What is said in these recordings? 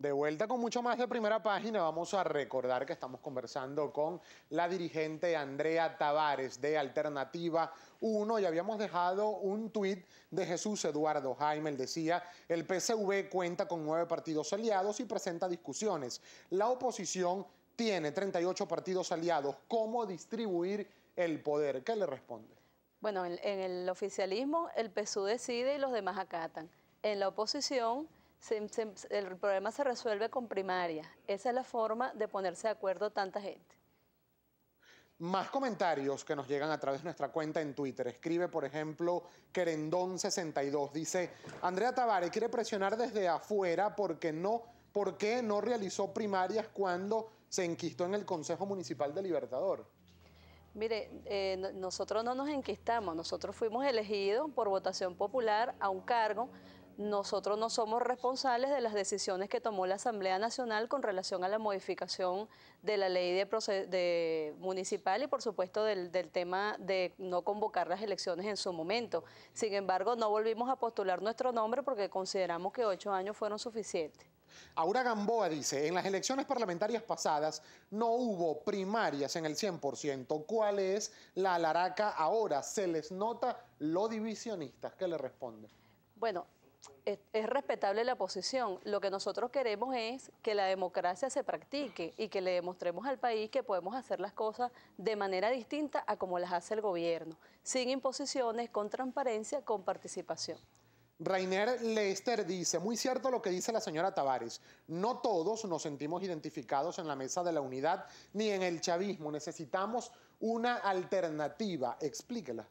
De vuelta con mucho más de primera página, vamos a recordar que estamos conversando con la dirigente Andrea Tavares de Alternativa 1 y habíamos dejado un tuit de Jesús Eduardo Jaime. decía, el PCV cuenta con nueve partidos aliados y presenta discusiones. La oposición tiene 38 partidos aliados. ¿Cómo distribuir el poder? ¿Qué le responde? Bueno, en, en el oficialismo el PSU decide y los demás acatan. En la oposición el problema se resuelve con primarias Esa es la forma de ponerse de acuerdo tanta gente. Más comentarios que nos llegan a través de nuestra cuenta en Twitter. Escribe, por ejemplo, Querendón62. Dice, Andrea Tavares quiere presionar desde afuera porque no, porque no realizó primarias cuando se enquistó en el Consejo Municipal de Libertador. Mire, eh, nosotros no nos enquistamos, nosotros fuimos elegidos por votación popular a un cargo nosotros no somos responsables de las decisiones que tomó la Asamblea Nacional con relación a la modificación de la ley de, municipal y por supuesto del, tema de no convocar las elecciones en su momento. Sin embargo, no volvimos a postular nuestro nombre porque consideramos que ocho años fueron suficientes. Aura Gamboa dice, en las elecciones parlamentarias pasadas no hubo primarias en el 100%. ¿Cuál es la alaraca ahora? ¿Se les nota lo divisionistas? ¿Qué le responde? Bueno, es, respetable la posición. Lo que nosotros queremos es que la democracia se practique y que le demostremos al país que podemos hacer las cosas de manera distinta a como las hace el gobierno, sin imposiciones, con transparencia, con participación. Rainer Lester dice, muy cierto lo que dice la señora Tavares, no todos nos sentimos identificados en la mesa de la unidad ni en el chavismo, necesitamos una alternativa, explíquela.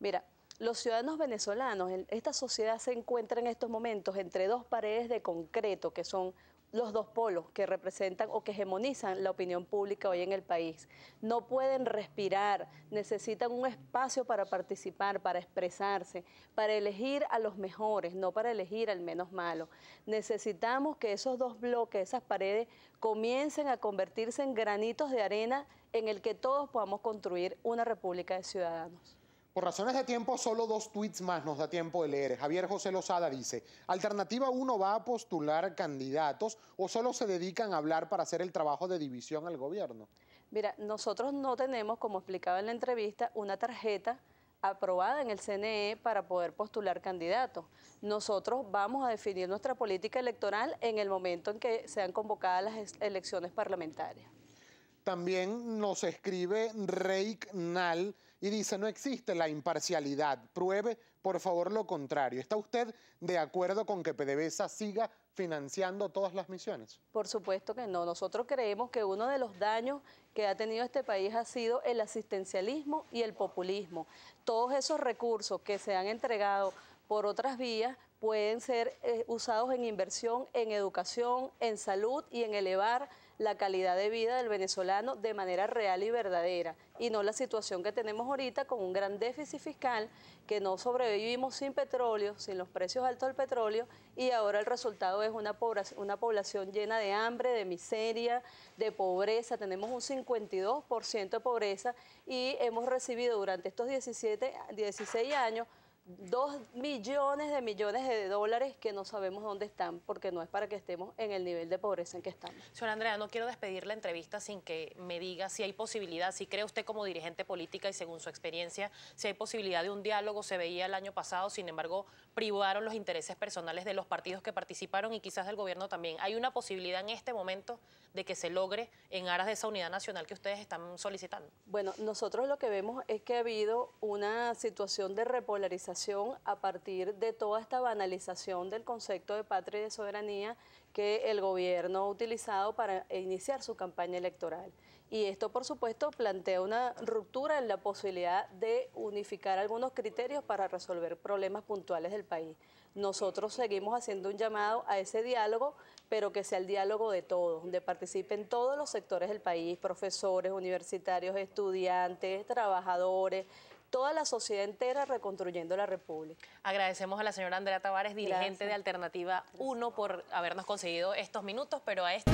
Mira, los ciudadanos venezolanos, esta sociedad se encuentra en estos momentos entre dos paredes de concreto que son los dos polos que representan o que hegemonizan la opinión pública hoy en el país. No pueden respirar, necesitan un espacio para participar, para expresarse, para elegir a los mejores, no para elegir al menos malo. Necesitamos que esos dos bloques, esas paredes, comiencen a convertirse en granitos de arena en el que todos podamos construir una república de ciudadanos. Por razones de tiempo, solo dos tweets más nos da tiempo de leer. Javier José Lozada dice, ¿Alternativa 1 va a postular candidatos o solo se dedican a hablar para hacer el trabajo de división al gobierno? Mira, nosotros no tenemos, como explicaba en la entrevista, una tarjeta aprobada en el CNE para poder postular candidatos. Nosotros vamos a definir nuestra política electoral en el momento en que sean convocadas las elecciones parlamentarias. También nos escribe Reik Nal y dice, no existe la imparcialidad, pruebe por favor lo contrario. ¿Está usted de acuerdo con que PDVSA siga financiando todas las misiones? Por supuesto que no. Nosotros creemos que uno de los daños que ha tenido este país ha sido el asistencialismo y el populismo. Todos esos recursos que se han entregado por otras vías pueden ser eh, usados en inversión, en educación, en salud y en elevar la calidad de vida del venezolano de manera real y verdadera, y no la situación que tenemos ahorita con un gran déficit fiscal, que no sobrevivimos sin petróleo, sin los precios altos del petróleo, y ahora el resultado es una, población, llena de hambre, de miseria, de pobreza. Tenemos un 52% de pobreza y hemos recibido durante estos 17, 16 años dos millones de millones de dólares que no sabemos dónde están porque no es para que estemos en el nivel de pobreza en que estamos. Señora Andrea, no quiero despedir la entrevista sin que me diga si hay posibilidad, si cree usted como dirigente política y según su experiencia, si hay posibilidad de un diálogo, se veía el año pasado, sin embargo, privaron los intereses personales de los partidos que participaron y quizás del gobierno también. ¿Hay una posibilidad en este momento de que se logre en aras de esa unidad nacional que ustedes están solicitando? Bueno, nosotros lo que vemos es que ha habido una situación de repolarización a partir de toda esta banalización del concepto de patria y de soberanía que el gobierno ha utilizado para iniciar su campaña electoral. Y esto, por supuesto, plantea una ruptura en la posibilidad de unificar algunos criterios para resolver problemas puntuales del país. Nosotros seguimos haciendo un llamado a ese diálogo, pero que sea el diálogo de todos, donde participen todos los sectores del país, profesores, universitarios, estudiantes, trabajadores, toda la sociedad entera reconstruyendo la República. Agradecemos a la señora Andrea Tavares, dirigente de Alternativa 1, por habernos conseguido estos minutos, pero a este.